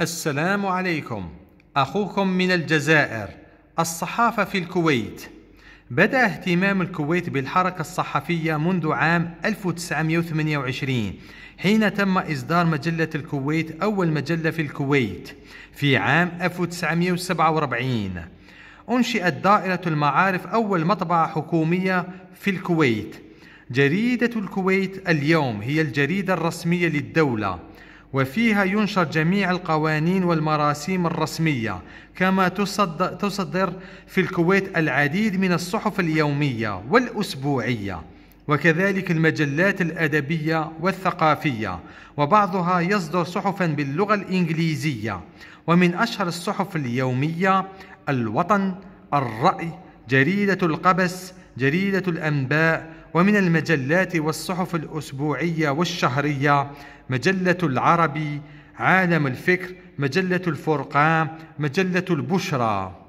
السلام عليكم أخوكم من الجزائر الصحافة في الكويت بدأ اهتمام الكويت بالحركة الصحفية منذ عام 1928 حين تم إصدار مجلة الكويت أول مجلة في الكويت في عام 1947 أنشئت دائرة المعارف أول مطبعة حكومية في الكويت جريدة الكويت اليوم هي الجريدة الرسمية للدولة وفيها ينشر جميع القوانين والمراسيم الرسمية كما تصدر في الكويت العديد من الصحف اليومية والأسبوعية وكذلك المجلات الأدبية والثقافية وبعضها يصدر صحفا باللغة الإنجليزية ومن أشهر الصحف اليومية الوطن الرأي جريدة القبس جريدة الأنباء ومن المجلات والصحف الأسبوعية والشهرية مجلة العربي عالم الفكر مجلة الفرقان مجلة البشرى